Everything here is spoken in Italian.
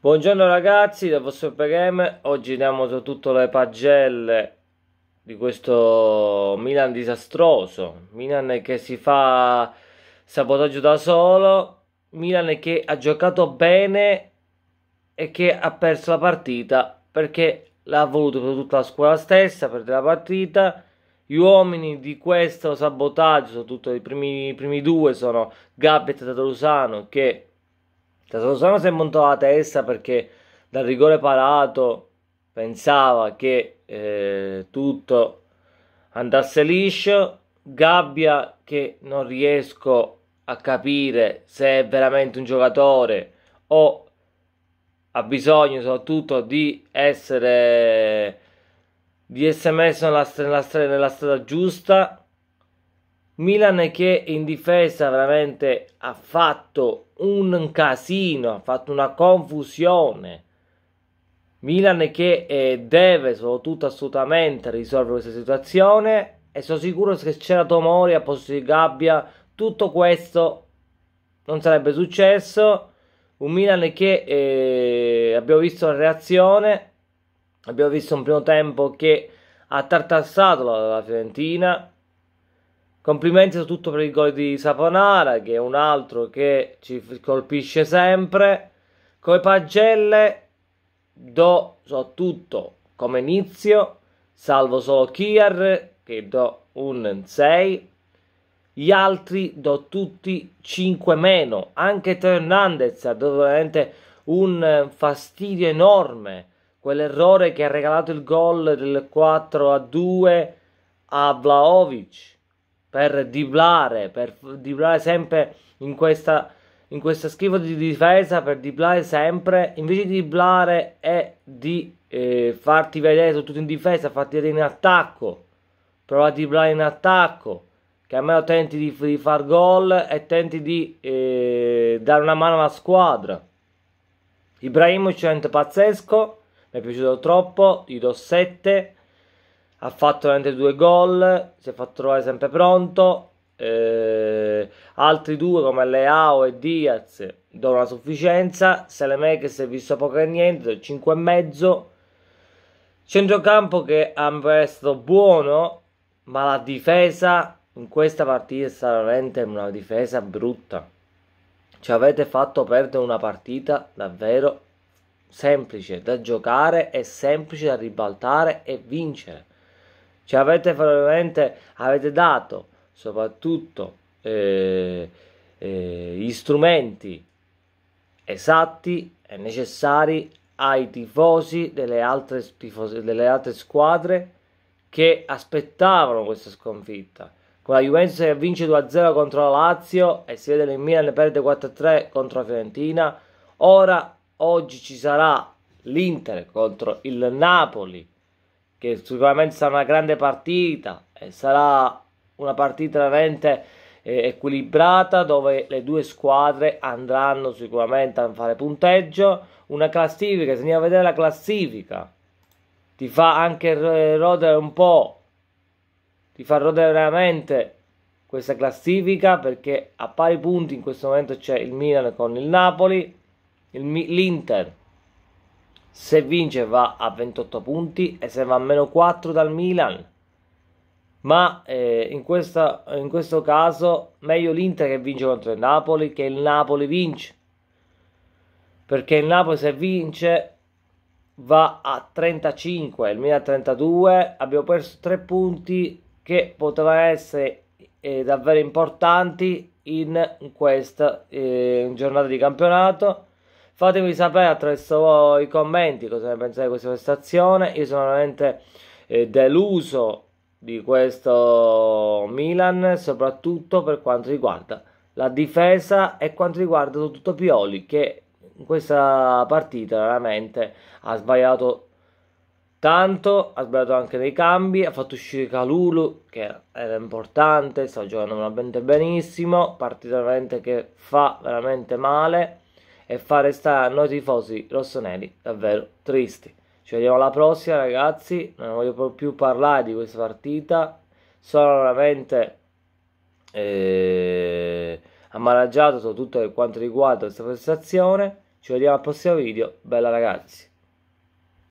Buongiorno ragazzi dal vostro PGM, oggi diamo tutto le pagelle di questo Milan disastroso, Milan che si fa sabotaggio da solo, Milan che ha giocato bene e che ha perso la partita perché l'ha voluto per tutta la scuola stessa, perde la partita. Gli uomini di questo sabotaggio, soprattutto i primi, i primi due, sono Gabbet e Tatarusano che Tatarusano cioè, si è montato la testa perché dal rigore parato pensava che eh, tutto andasse liscio. Gabbia che non riesco a capire se è veramente un giocatore o ha bisogno soprattutto di essere di essere messo nella, nella, nella strada giusta Milan che in difesa veramente ha fatto un casino, ha fatto una confusione. Milan che eh, deve soprattutto assolutamente risolvere questa situazione e sono sicuro che se c'era Tomori a posto di Gabbia tutto questo non sarebbe successo. Un Milan che eh, abbiamo visto la reazione, abbiamo visto un primo tempo che ha tartassato la, la Fiorentina Complimenti soprattutto per il gol di Saponara, che è un altro che ci colpisce sempre. Come pagelle do so tutto come inizio, salvo solo Kier, che do un 6. Gli altri do tutti 5 meno. Anche Teo Hernandez ha dato veramente un fastidio enorme. Quell'errore che ha regalato il gol del 4 a 2 a Vlaovic per diblare, per diblare sempre in questa, in questa schifo di difesa, per diblare sempre, invece di diblare e di eh, farti vedere soprattutto in difesa, farti vedere in attacco, prova a diblare in attacco, che almeno tenti di, di far gol e tenti di eh, dare una mano alla squadra. Ibrahimovic è un pazzesco, mi è piaciuto troppo, gli do 7 ha fatto veramente due gol, si è fatto trovare sempre pronto. Eh, altri due come Leao e Diaz do sufficienza. si è visto poco e niente, 5,5. Centrocampo che ha stato buono, ma la difesa in questa partita è stata veramente una difesa brutta. Ci avete fatto perdere una partita davvero semplice da giocare e semplice da ribaltare e vincere. Cioè avete veramente avete dato soprattutto eh, eh, gli strumenti esatti e necessari ai tifosi delle altre, tifose, delle altre squadre che aspettavano questa sconfitta. Con la Juventus che vince 2-0 contro la Lazio e si vede nel Milan perde 4-3 contro la Fiorentina. Ora, oggi ci sarà l'Inter contro il Napoli che sicuramente sarà una grande partita, sarà una partita veramente eh, equilibrata dove le due squadre andranno sicuramente a fare punteggio, una classifica, se andiamo a vedere la classifica, ti fa anche eh, rodere un po', ti fa rodere veramente questa classifica perché a pari punti in questo momento c'è il Milan con il Napoli, l'Inter se vince va a 28 punti e se va a meno 4 dal Milan. Ma eh, in, questa, in questo caso meglio l'Inter che vince contro il Napoli che il Napoli vince. Perché il Napoli se vince va a 35, il Milan a 32. Abbiamo perso 3 punti che potevano essere eh, davvero importanti in questa eh, giornata di campionato Fatemi sapere attraverso i commenti cosa ne pensate di questa prestazione. Io sono veramente eh, deluso di questo Milan, soprattutto per quanto riguarda la difesa e quanto riguarda tutto Pioli, che in questa partita veramente ha sbagliato tanto, ha sbagliato anche dei cambi, ha fatto uscire Calulu, che era importante, sta giocando veramente benissimo, partita veramente che fa veramente male e fare sta noi tifosi rossoneri davvero tristi. Ci vediamo alla prossima ragazzi, non voglio più parlare di questa partita, sono veramente eh, amareggiato soprattutto per quanto riguarda questa prestazione. Ci vediamo al prossimo video, bella ragazzi!